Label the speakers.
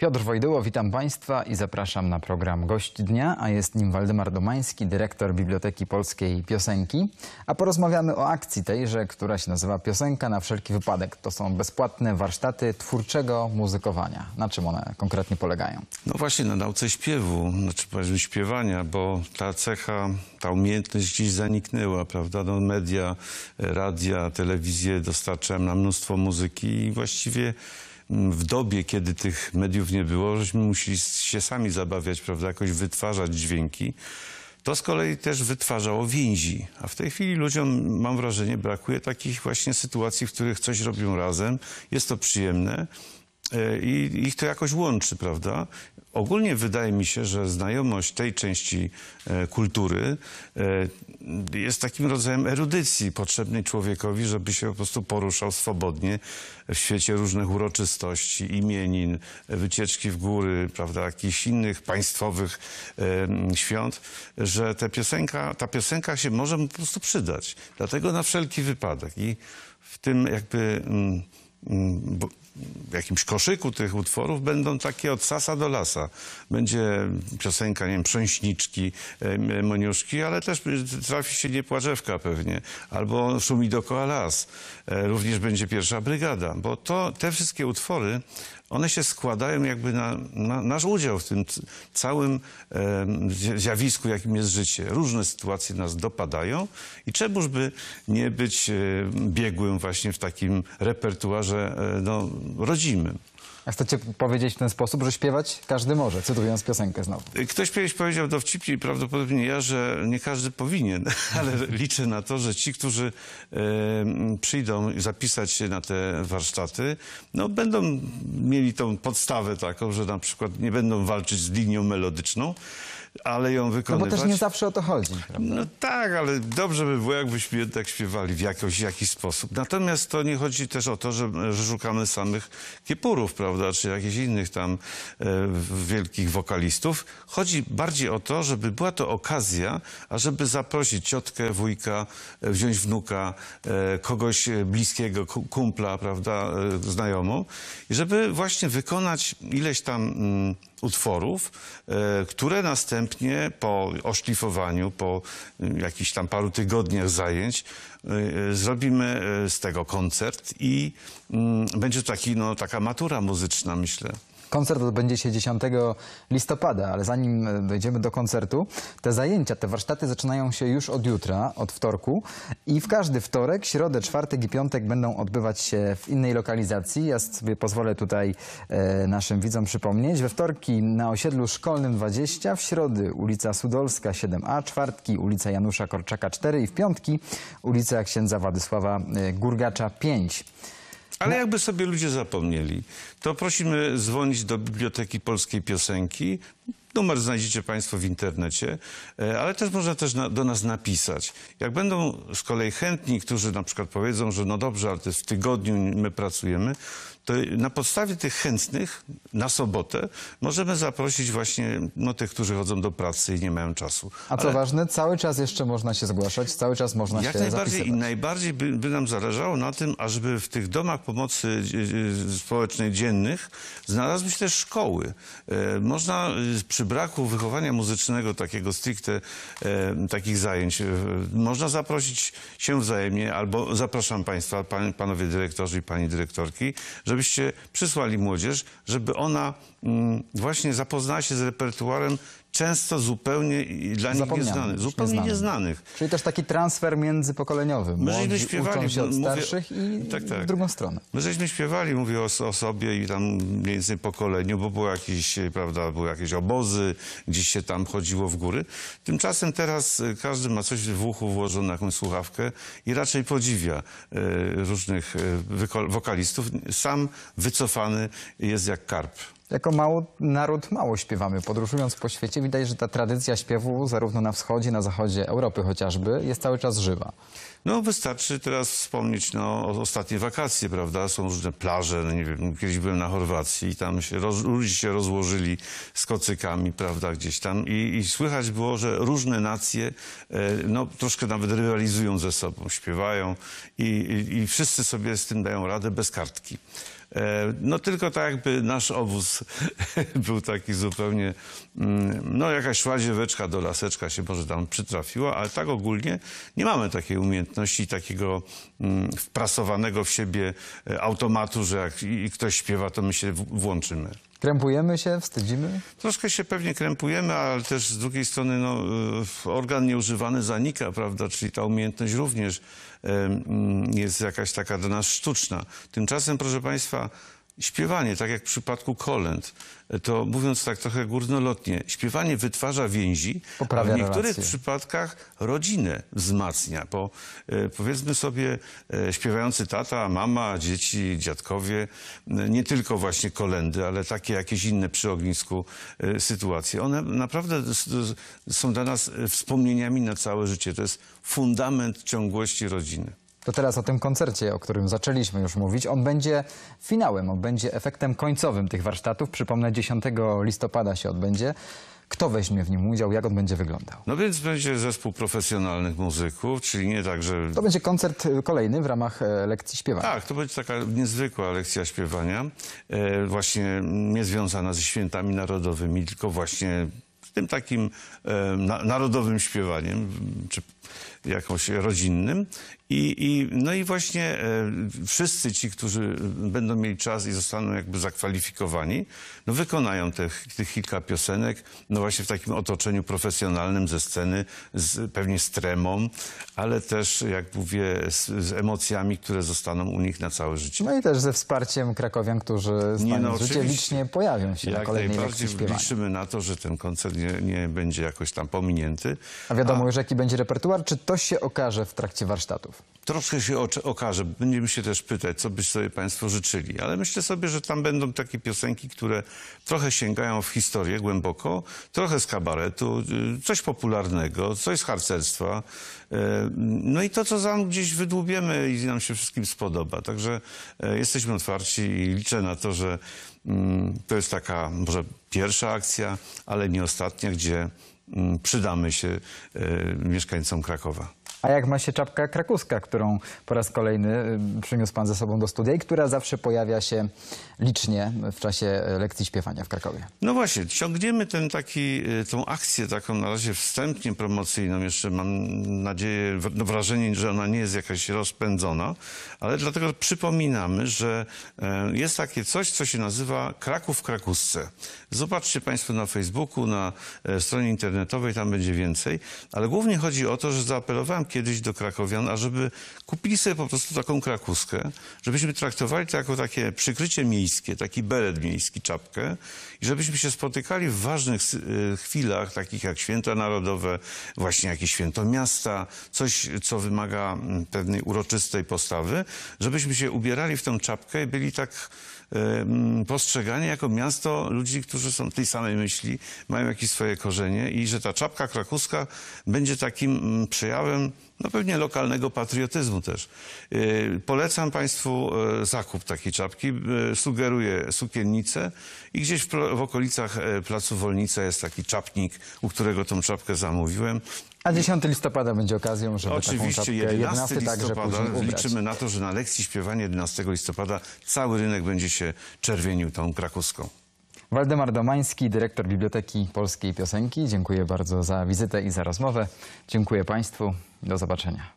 Speaker 1: Piotr Wojdyło, witam Państwa i zapraszam na program Gość Dnia, a jest nim Waldemar Domański, dyrektor Biblioteki Polskiej Piosenki. A porozmawiamy o akcji tejże, która się nazywa Piosenka na wszelki wypadek. To są bezpłatne warsztaty twórczego muzykowania. Na czym one konkretnie polegają?
Speaker 2: No właśnie na nauce śpiewu, znaczy powiedzmy śpiewania, bo ta cecha, ta umiejętność gdzieś zaniknęła, prawda? No media, radia, telewizje dostarczają nam mnóstwo muzyki i właściwie w dobie, kiedy tych mediów nie było, żeśmy musieli się sami zabawiać, prawda, jakoś wytwarzać dźwięki. To z kolei też wytwarzało więzi. A w tej chwili ludziom, mam wrażenie, brakuje takich właśnie sytuacji, w których coś robią razem. Jest to przyjemne E, i ich to jakoś łączy, prawda? Ogólnie wydaje mi się, że znajomość tej części e, kultury e, jest takim rodzajem erudycji potrzebnej człowiekowi, żeby się po prostu poruszał swobodnie w świecie różnych uroczystości, imienin, wycieczki w góry, prawda, jakichś innych państwowych świąt, że ta piosenka, ta piosenka się może mu po prostu przydać. Dlatego na wszelki wypadek i w tym jakby mm, mm, w jakimś koszyku tych utworów będą takie od sasa do lasa. Będzie piosenka, nie wiem, Prząśniczki, Moniuszki, ale też trafi się Niepłażewka pewnie, albo Szumi koła las. E, również będzie Pierwsza Brygada, bo to, te wszystkie utwory one się składają jakby na, na nasz udział w tym całym e, zjawisku, jakim jest życie. Różne sytuacje nas dopadają i czemuż by nie być e, biegłym właśnie w takim repertuarze e, no, rodzimym
Speaker 1: chcecie powiedzieć w ten sposób, że śpiewać każdy może, cytując piosenkę znowu.
Speaker 2: Ktoś kiedyś powiedział dowcipnie i prawdopodobnie ja, że nie każdy powinien, ale liczę na to, że ci, którzy przyjdą zapisać się na te warsztaty, no będą mieli tą podstawę taką, że na przykład nie będą walczyć z linią melodyczną, ale ją wykonywać... No bo też nie zawsze o to chodzi, prawda? No tak, ale dobrze by było, jakbyśmy jednak śpiewali w jakoś, w jakiś sposób. Natomiast to nie chodzi też o to, że, że szukamy samych kiepurów, prawda, czy jakichś innych tam e, wielkich wokalistów. Chodzi bardziej o to, żeby była to okazja, ażeby zaprosić ciotkę, wujka, e, wziąć wnuka, e, kogoś e, bliskiego, kumpla, prawda, e, znajomą i żeby właśnie wykonać ileś tam mm, utworów, e, które następnie następnie po oszlifowaniu, po y, jakichś tam paru tygodniach zajęć, y, y, zrobimy z tego koncert i mm, będzie to taki, no, taka matura muzyczna, myślę.
Speaker 1: Koncert odbędzie się 10 listopada, ale zanim dojdziemy e, do koncertu, te zajęcia, te warsztaty zaczynają się już od jutra, od wtorku i w każdy wtorek, środę, czwartek i piątek będą odbywać się w innej lokalizacji. Ja sobie pozwolę tutaj e, naszym widzom przypomnieć. We wtorki na osiedlu szkolnym 20, w środy ulica Sudolska 7a, czwartki ulica Janusza Korczaka 4 i w piątki ulica księdza Władysława e, Gurgacza 5.
Speaker 2: Ale no. jakby sobie ludzie zapomnieli, to prosimy dzwonić do Biblioteki Polskiej Piosenki, Numer znajdziecie Państwo w internecie, e, ale też można też na, do nas napisać. Jak będą z kolei chętni, którzy na przykład powiedzą, że no dobrze, ale to jest w tygodniu, my pracujemy, to na podstawie tych chętnych na sobotę możemy zaprosić właśnie no, tych, którzy chodzą do pracy i nie mają czasu. A co ale...
Speaker 1: ważne, cały czas jeszcze można się zgłaszać, cały czas można jak się najbardziej zapisywać.
Speaker 2: I najbardziej by, by nam zależało na tym, ażeby w tych domach pomocy e, e, społecznej dziennych znalazły się też szkoły. Można przy przy braku wychowania muzycznego, takiego stricte e, takich zajęć, e, można zaprosić się wzajemnie, albo zapraszam Państwa, pan, panowie dyrektorzy i pani dyrektorki, żebyście przysłali młodzież, żeby ona mm, właśnie zapoznała się z repertuarem często zupełnie dla nich nieznanych. Zupełnie nieznanych. nieznanych.
Speaker 1: Czyli też taki transfer międzypokoleniowy. My żeśmy śpiewali, uczą się od mówię- starszych
Speaker 2: i Tak, tak. w drugą stronę. My żeśmy śpiewali, mówię o, o sobie i tam mniej więcej pokoleniu, bo były jakieś, prawda, były jakieś obozy, gdzieś się tam chodziło w góry. Tymczasem teraz y, każdy ma coś w uchu włożone, jakąś słuchawkę i raczej podziwia y, różnych y, wokalistów. Sam wycofany jest jak karp
Speaker 1: jako mało, naród mało śpiewamy. Podróżując po świecie widać, że ta tradycja śpiewu zarówno na wschodzie, na zachodzie Europy chociażby jest cały czas żywa.
Speaker 2: No wystarczy teraz wspomnieć no, o ostatnie wakacje, prawda? Są różne plaże, no, nie wiem, kiedyś byłem na Chorwacji i tam się roz, ludzie się rozłożyli z kocykami, prawda, gdzieś tam i, i słychać było, że różne nacje e, no, troszkę nawet rywalizują ze sobą, śpiewają i, i, i wszyscy sobie z tym dają radę bez kartki. E, no tylko tak jakby nasz obóz był taki zupełnie, mm, no jakaś łazieweczka do laseczka się może tam przytrafiła, ale tak ogólnie nie mamy takiej umiejętności, takiego mm, wprasowanego w siebie e, automatu, że jak ktoś śpiewa, to my się włączymy. Krępujemy się, wstydzimy? Troszkę się pewnie krępujemy, ale też z drugiej strony no, e, organ nieużywany zanika, prawda? Czyli ta umiejętność również jest jakaś taka dla nas sztuczna. Tymczasem, proszę Państwa, śpiewanie, tak jak w przypadku kolęd, to mówiąc tak trochę górnolotnie, śpiewanie wytwarza więzi, a w niektórych relacje. przypadkach rodzinę wzmacnia, bo e, powiedzmy sobie e, śpiewający tata, mama, dzieci, dziadkowie, e, nie tylko właśnie kolendy, ale takie jakieś inne przy ognisku sytuacje. One naprawdę są dla nas wspomnieniami na całe życie. To jest fundament ciągłości rodziny.
Speaker 1: To teraz o tym koncercie, o którym zaczęliśmy już mówić. On będzie finałem, on będzie efektem końcowym tych warsztatów. Przypomnę, 10 listopada się odbędzie. Kto weźmie w nim udział, jak on będzie wyglądał?
Speaker 2: No więc będzie zespół profesjonalnych muzyków, czyli nie tak, że... To
Speaker 1: będzie koncert y, kolejny w ramach y, lekcji śpiewania.
Speaker 2: Tak, to będzie taka niezwykła lekcja śpiewania, y, właśnie nie związana ze świętami narodowymi, tylko właśnie tym takim narodowym śpiewaniem, czy jakąś rodzinnym. I, i, no i właśnie e, wszyscy ci, którzy będą mieli czas i zostaną jakby zakwalifikowani, no wykonają tych kilka piosenek, no właśnie w takim otoczeniu profesjonalnym ze sceny, z, pewnie z tremą, ale też, jak mówię, z, z, emocjami, które zostaną u nich na całe życie.
Speaker 1: No i też ze wsparciem krakowian,
Speaker 2: którzy z nie, no, życie licznie
Speaker 1: pojawią się jak na kolejnej najbardziej lekcji śpiewania. Liczymy
Speaker 2: na to, że ten koncert nie, nie będzie jakoś tam pominięty. A wiadomo a... już, jaki będzie repertuar repertuar, czy to się okaże w trakcie warsztatów? Troszkę się okaże. Będziemy się też pytać, co byście sobie Państwo życzyli. Ale myślę sobie, że tam będą takie piosenki, które trochę sięgają w historię głęboko, trochę z kabaretu, y, coś popularnego, coś z harcerstwa. Y, no i to, co tam gdzieś wydłubiemy i nam się wszystkim spodoba. Także y, jesteśmy otwarci i liczę na to, że mm, to jest taka może pierwsza akcja, ale nie ostatnia, gdzie Mm, przydamy się e, mieszkańcom Krakowa.
Speaker 1: A jak ma się czapka krakuska, którą po raz kolejny y, przyniósł pan ze sobą do studia i która zawsze pojawia się licznie w czasie y, lekcji śpiewania w Krakowie?
Speaker 2: No właśnie, ciągniemy ten taki, y, tą akcję taką na razie wstępnie promocyjną. Jeszcze mam nadzieję, no wrażenie, że ona nie jest jakaś rozpędzona, ale dlatego przypominamy, że jest takie coś, co się nazywa Kraków w Krakusce. Zobaczcie Państwo na Facebooku, na stronie internetowej, tam będzie więcej. Ale głównie chodzi o to, że zaapelowałem kiedyś do krakowian, ażeby kupili sobie po prostu taką krakuskę, żebyśmy traktowali to jako takie przykrycie miejskie, taki beret miejski, czapkę i żebyśmy się spotykali w ważnych y, chwilach, takich jak święta narodowe, właśnie jakieś święto miasta, coś, co wymaga mm, pewnej uroczystej postawy, żebyśmy się ubierali w tę czapkę i byli tak postrzeganie jako miasto ludzi, którzy są tej samej myśli, mają jakieś swoje korzenie i że ta czapka krakuska będzie takim mm, przejawem no pewnie lokalnego patriotyzmu też. E, polecam Państwu e, zakup takiej czapki. E, sugeruję sukiennicę i gdzieś w, okolicach Placu Wolnica jest taki czapnik, u którego tą czapkę zamówiłem.
Speaker 1: A 10 listopada będzie okazją, żeby taką Oczywiście 11 listopada liczymy
Speaker 2: na to, że na lekcji śpiewania 11 listopada cały rynek będzie się czerwienił tą krakowską.
Speaker 1: Waldemar Domański, dyrektor Biblioteki Polskiej Piosenki. Dziękuję bardzo za wizytę i za rozmowę. Dziękuję Państwu. Do zobaczenia.